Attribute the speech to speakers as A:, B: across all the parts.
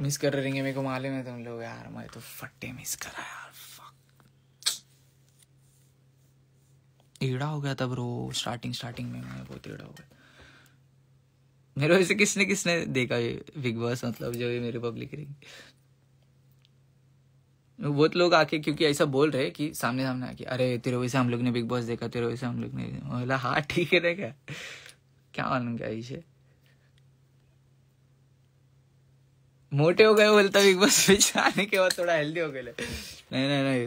A: miss कर रहेंगे मेरे को मालूम है तुम लोग यार मैं तो फट्टे मिस करा यार फक एड़ा हो गया था ब्रो स्टार्टिंग स्टार्टिंग में मैं बहुत एड़ा हो गया मेरे वैसे किसने किसने देखा ये बिग बॉस मतलब जो ये मेरे पब्लिक रही बहुत लोग आके क्योंकि ऐसा बोल रहे कि सामने सामने आके अरे तेरे वैसे हम लोग ने बिग बॉस देखा तेरे वैसे हम लोग ने बोला हाँ ठीक है देखा क्या मालूम क्या इसे मोटे हो गए बोलता बिग बॉस में आने के बाद थोड़ा हेल्दी हो गए नहीं नहीं नहीं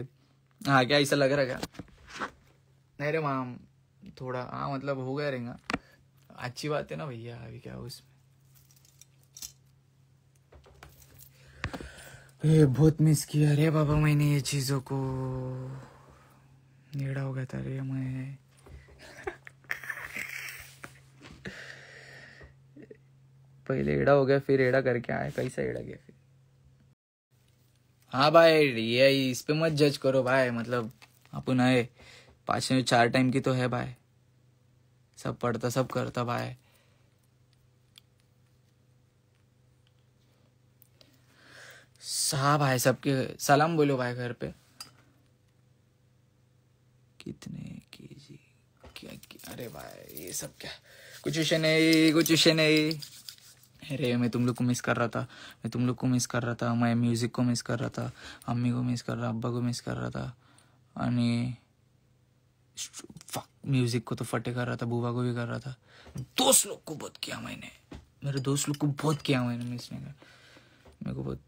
A: हाँ क्या ऐसा लग रहा क्या नहीं रे माम थोड़ा हाँ मतलब हो गया रहेगा अच्छी बात है ना भैया अभी क्या उसमें ये बहुत मिस किया रे बाबा मैंने ये चीज़ों को नेड़ा हो गया था रे मैं पहले एड़ा हो गया फिर एड़ा करके आए कैसा एड़ा गया हाँ भाई ये इस पे मत जज करो भाई मतलब अपन है में चार टाइम की तो है भाई सब पढ़ता सब करता भाई साहब हाँ भाई सबके सलाम बोलो भाई घर पे कितने के जी क्या, क्या अरे भाई ये सब क्या कुछ नहीं कुछ नहीं अरे मैं तुम लोग को मिस कर रहा था मैं तुम लोग को मिस कर रहा था मैं म्यूज़िक को मिस कर रहा था अम्मी को मिस कर रहा अब्बा को मिस कर रहा था आणि म्यूज़िक को तो फटे कर रहा था बुआ को भी कर रहा था दोस्त लोग को बहुत किया मैंने मेरे दोस्त लोग को बहुत किया मैंने मिस नहीं कर मेरे को बहुत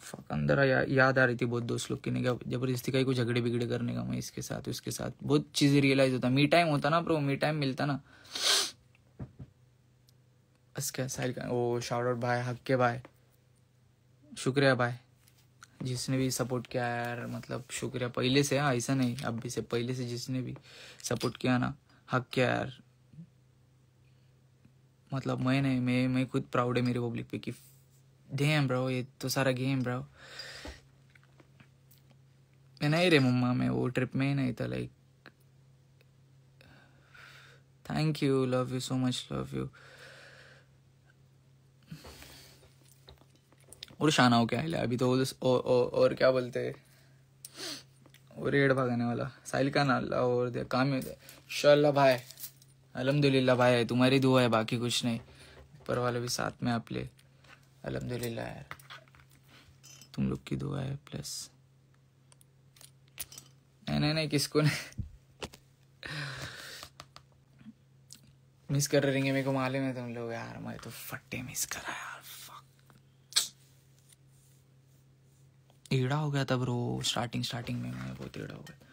A: फक अंदर या, याद आ रही थी बहुत दोस्त लोग की नहीं जबरदस्ती कहीं को झगड़े बिगड़े करने का मैं इसके साथ उसके साथ बहुत चीज़ें रियलाइज होता मी टाइम होता ना प्रो मी टाइम मिलता ना अस्के साहिल का वो शाउट आउट भाई हक्के भाई शुक्रिया भाई जिसने भी सपोर्ट किया यार मतलब शुक्रिया पहले से हाँ ऐसा नहीं अब भी से पहले से जिसने भी सपोर्ट किया ना हक के यार मतलब मैं नहीं मैं मैं खुद प्राउड है मेरे पब्लिक पे कि डेम ब्रो ये तो सारा गेम ब्रो मैं नहीं रे मम्मा मैं वो ट्रिप में ही नहीं था like thank you love you so much love you और शाना क्या है अभी तो औ, औ, और क्या बोलते और रेड भागने वाला साहिल का ना अल्लाह और दे काम शाह भाई अलहमदुल्ला भाई तुम्हारी दुआ है बाकी कुछ नहीं ऊपर वाले भी साथ में आप ले अलहमदुल्ला यार तुम लोग की दुआ है प्लस नहीं नहीं नहीं किसको नहीं मिस कर रहेंगे मेरे को मालूम है तुम लोग यार मैं तो फट्टे मिस करा यार एड़ा हो गया था ब्रो स्टार्टिंग स्टार्टिंग में मैं बहुत एड़ा हो गया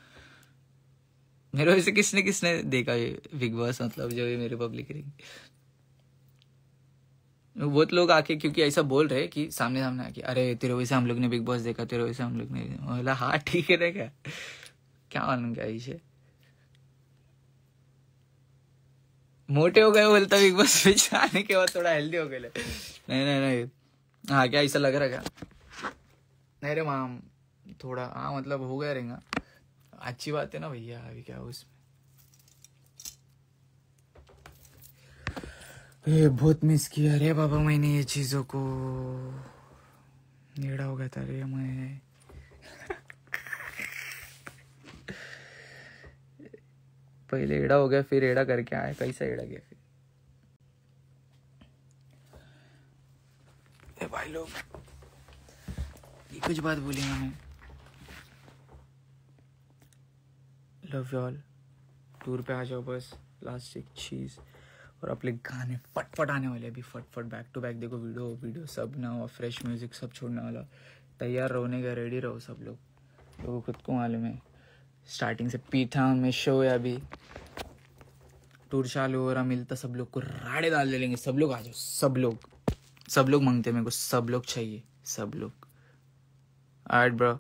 A: मेरे वैसे किसने किसने देखा ये बिग बॉस मतलब जो ये मेरे पब्लिक रही बहुत लोग आके क्योंकि ऐसा बोल रहे कि सामने सामने आके अरे तेरे वैसे हम लोग ने बिग बॉस देखा तेरे वैसे हम लोग ने बोला हाँ ठीक है देखा क्या मान गया इसे मोटे हो गए बोलता बिग बॉस में जाने के बाद थोड़ा हेल्दी हो गए नहीं नहीं नहीं हाँ क्या ऐसा लग रहा क्या नहीं रे माम थोड़ा हाँ मतलब हो गया रहेगा अच्छी बात है ना भैया अभी क्या उसमें ये बहुत मिस किया रे बाबा मैंने ये चीज़ों को नेड़ा हो गया था रे मैं पहले एड़ा हो गया फिर एड़ा करके आए कैसा एड़ा गया फिर ए भाई लोग ये कुछ बात बोली मैंने लव ऑल टूर पे आ जाओ बस प्लास्टिक चीज़ और अपने गाने फटफट आने वाले अभी फटफट बैक टू बैक देखो वीडियो वीडियो सब ना और फ्रेश म्यूज़िक सब छोड़ने वाला तैयार रहोने का रेडी रहो सब लोग लोगों खुद को मालूम है स्टार्टिंग से पीठा में शो है अभी टूर चालू हो रहा मिलता सब लोग को राड़े डाल दे लेंगे सब लोग आ जाओ सब लोग सब लोग मांगते मेरे को सब लोग चाहिए सब लोग आर्ट ब्रो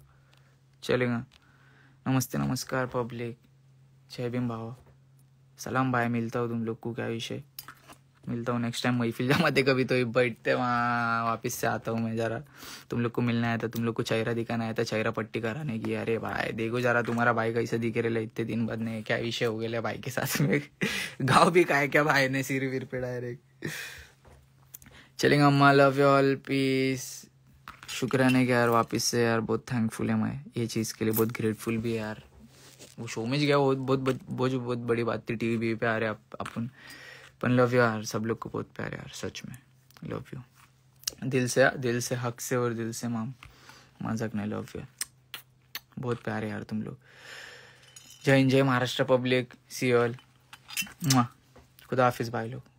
A: चलेगा नमस्ते नमस्कार पब्लिक जय भीम भाव सलाम भाई मिलता हूँ तुम लोग को क्या विषय मिलता हूँ नेक्स्ट टाइम महफिल फिल जमाते कभी तो बैठते वहाँ वापस से आता हूँ मैं ज़रा तुम लोग को मिलना आया था तो तुम लोग को चेहरा दिखाना आया था तो चेहरा पट्टी कराने की अरे भाई देखो जरा तुम्हारा भाई कैसे दिखे रहे इतने दिन बाद नहीं क्या विषय हो गया भाई के साथ में गाँव भी खाए क्या भाई ने सिर वीर पे डायरेक्ट चलेगा अम्मा लव यू ऑल पीस शुक्रिया है कि यार वापस से यार बहुत थैंकफुल है मैं ये चीज़ के लिए बहुत ग्रेटफुल भी है यार वो शो में गया वो बहुत बहुत बहुत, बहुत बड़ी बात थी टी वी पे आ रहे अपन अपन लव यू यार सब लोग को बहुत प्यार यार सच में लव यू दिल से दिल से हक से और दिल से माम मजाक नहीं लव यू बहुत प्यार यार तुम लोग जय हिंद जय महाराष्ट्र पब्लिक सी ऑल खुदा हाफिज़ भाई लोग